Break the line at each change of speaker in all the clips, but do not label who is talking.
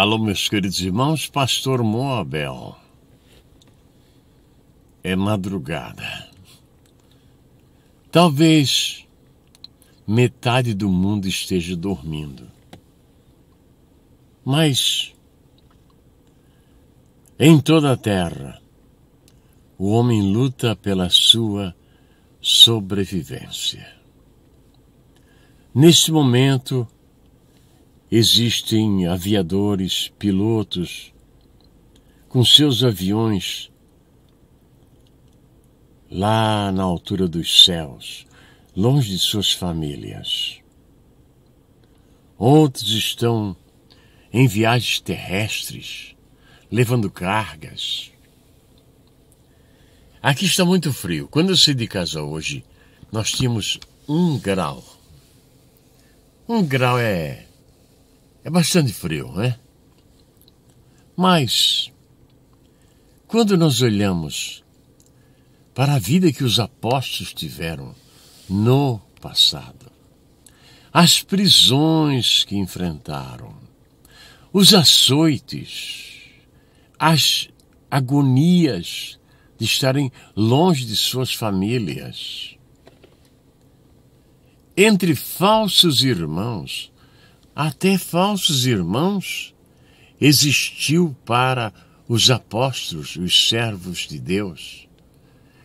Alô, meus queridos irmãos, Pastor Moabel. É madrugada. Talvez metade do mundo esteja dormindo. Mas em toda a terra, o homem luta pela sua sobrevivência. Neste momento, Existem aviadores, pilotos, com seus aviões lá na altura dos céus, longe de suas famílias. Outros estão em viagens terrestres, levando cargas. Aqui está muito frio. Quando eu saí de casa hoje, nós tínhamos um grau. Um grau é é bastante frio, né? Mas, quando nós olhamos para a vida que os apóstolos tiveram no passado, as prisões que enfrentaram, os açoites, as agonias de estarem longe de suas famílias, entre falsos irmãos, até falsos irmãos, existiu para os apóstolos, os servos de Deus,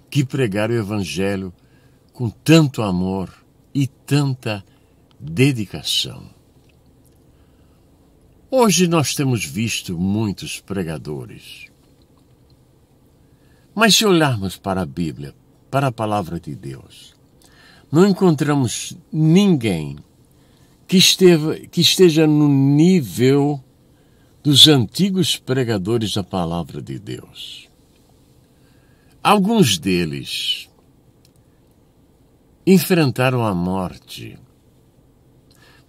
que pregaram o Evangelho com tanto amor e tanta dedicação. Hoje nós temos visto muitos pregadores. Mas se olharmos para a Bíblia, para a palavra de Deus, não encontramos ninguém que, esteve, que esteja no nível dos antigos pregadores da palavra de Deus. Alguns deles enfrentaram a morte.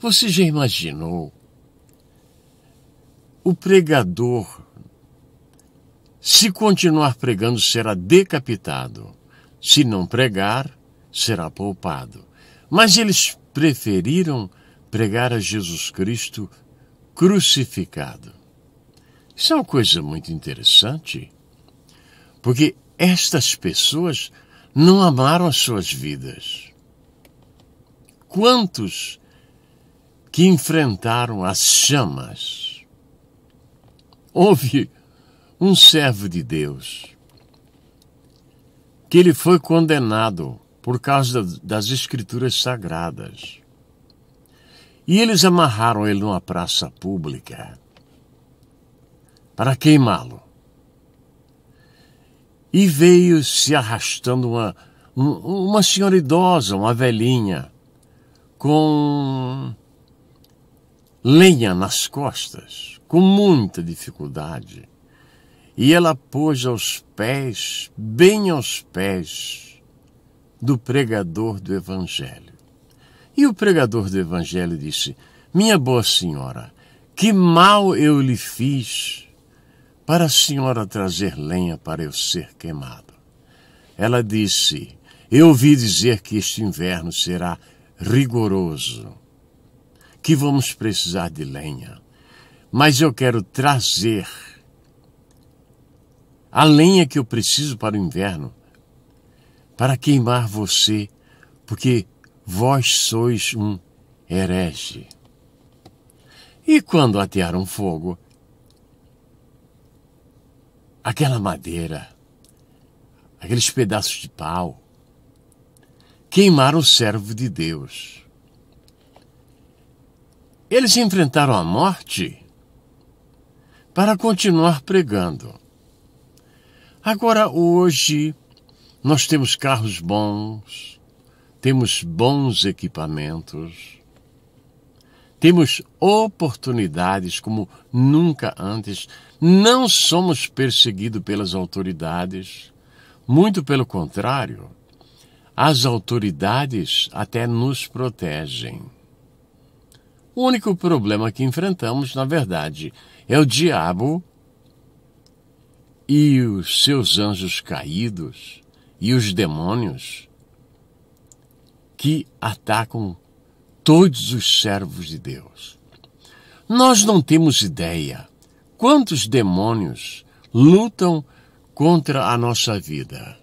Você já imaginou o pregador, se continuar pregando, será decapitado. Se não pregar, será poupado. Mas eles preferiram pregar a Jesus Cristo crucificado. Isso é uma coisa muito interessante, porque estas pessoas não amaram as suas vidas. Quantos que enfrentaram as chamas? Houve um servo de Deus que ele foi condenado por causa das escrituras sagradas. E eles amarraram ele numa praça pública para queimá-lo. E veio se arrastando uma, uma senhora idosa, uma velhinha, com lenha nas costas, com muita dificuldade. E ela pôs aos pés, bem aos pés, do pregador do Evangelho. E o pregador do Evangelho disse: Minha boa senhora, que mal eu lhe fiz para a senhora trazer lenha para eu ser queimado. Ela disse: Eu ouvi dizer que este inverno será rigoroso, que vamos precisar de lenha, mas eu quero trazer a lenha que eu preciso para o inverno para queimar você, porque vós sois um herege. E quando atearam fogo, aquela madeira, aqueles pedaços de pau, queimaram o servo de Deus. Eles enfrentaram a morte para continuar pregando. Agora, hoje, nós temos carros bons, temos bons equipamentos, temos oportunidades como nunca antes, não somos perseguidos pelas autoridades, muito pelo contrário, as autoridades até nos protegem. O único problema que enfrentamos, na verdade, é o diabo e os seus anjos caídos e os demônios que atacam todos os servos de Deus. Nós não temos ideia quantos demônios lutam contra a nossa vida.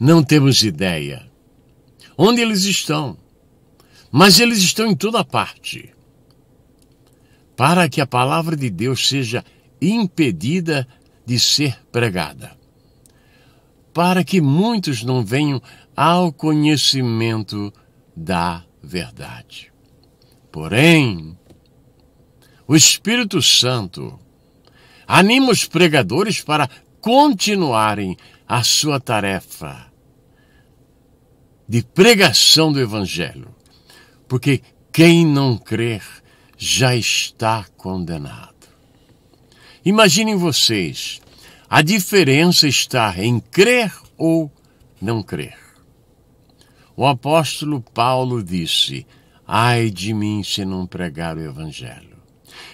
Não temos ideia onde eles estão, mas eles estão em toda parte. Para que a palavra de Deus seja impedida de ser pregada, para que muitos não venham ao conhecimento da verdade. Porém, o Espírito Santo anima os pregadores para continuarem a sua tarefa de pregação do Evangelho, porque quem não crer já está condenado. Imaginem vocês, a diferença está em crer ou não crer. O apóstolo Paulo disse: Ai de mim se não pregar o Evangelho.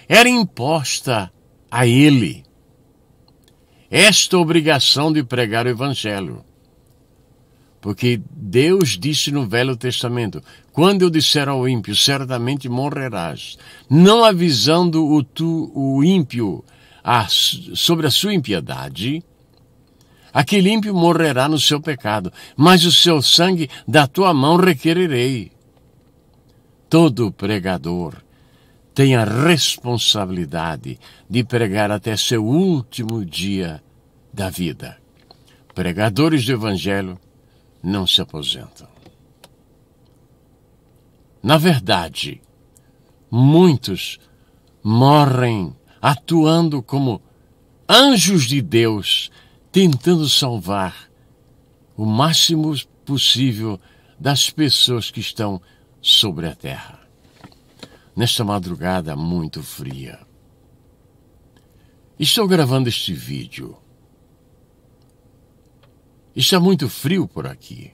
Era imposta a ele esta obrigação de pregar o Evangelho. Porque Deus disse no Velho Testamento: Quando eu disser ao ímpio, certamente morrerás, não avisando o, tu, o ímpio a, sobre a sua impiedade, Aquele ímpio morrerá no seu pecado, mas o seu sangue da tua mão requererei. Todo pregador tem a responsabilidade de pregar até seu último dia da vida. Pregadores do Evangelho não se aposentam. Na verdade, muitos morrem atuando como anjos de Deus tentando salvar o máximo possível das pessoas que estão sobre a terra. Nesta madrugada muito fria. Estou gravando este vídeo. Está muito frio por aqui.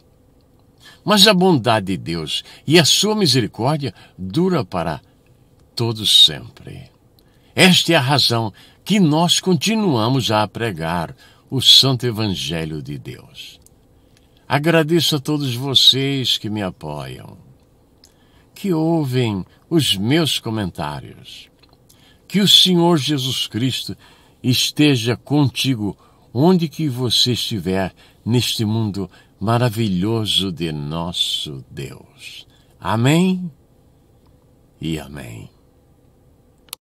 Mas a bondade de Deus e a sua misericórdia dura para todos sempre. Esta é a razão que nós continuamos a pregar o Santo Evangelho de Deus. Agradeço a todos vocês que me apoiam, que ouvem os meus comentários. Que o Senhor Jesus Cristo esteja contigo onde que você estiver neste mundo maravilhoso de nosso Deus. Amém e amém.